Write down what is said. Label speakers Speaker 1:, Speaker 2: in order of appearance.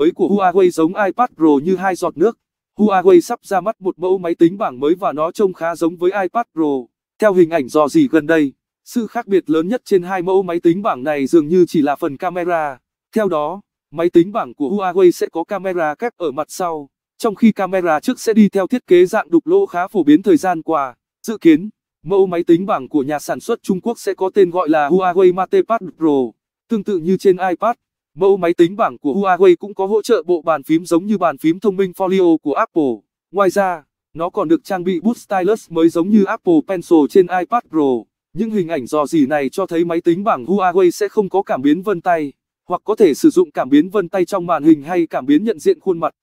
Speaker 1: mới của Huawei giống iPad Pro như hai giọt nước. Huawei sắp ra mắt một mẫu máy tính bảng mới và nó trông khá giống với iPad Pro. Theo hình ảnh dò dỉ gần đây, sự khác biệt lớn nhất trên hai mẫu máy tính bảng này dường như chỉ là phần camera. Theo đó, máy tính bảng của Huawei sẽ có camera kép ở mặt sau, trong khi camera trước sẽ đi theo thiết kế dạng đục lỗ khá phổ biến thời gian qua. Dự kiến, mẫu máy tính bảng của nhà sản xuất Trung Quốc sẽ có tên gọi là Huawei MatePad Pro, tương tự như trên iPad. Mẫu máy tính bảng của Huawei cũng có hỗ trợ bộ bàn phím giống như bàn phím thông minh Folio của Apple. Ngoài ra, nó còn được trang bị bút stylus mới giống như Apple Pencil trên iPad Pro. Những hình ảnh dò dỉ này cho thấy máy tính bảng Huawei sẽ không có cảm biến vân tay, hoặc có thể sử dụng cảm biến vân tay trong màn hình hay cảm biến nhận diện khuôn mặt.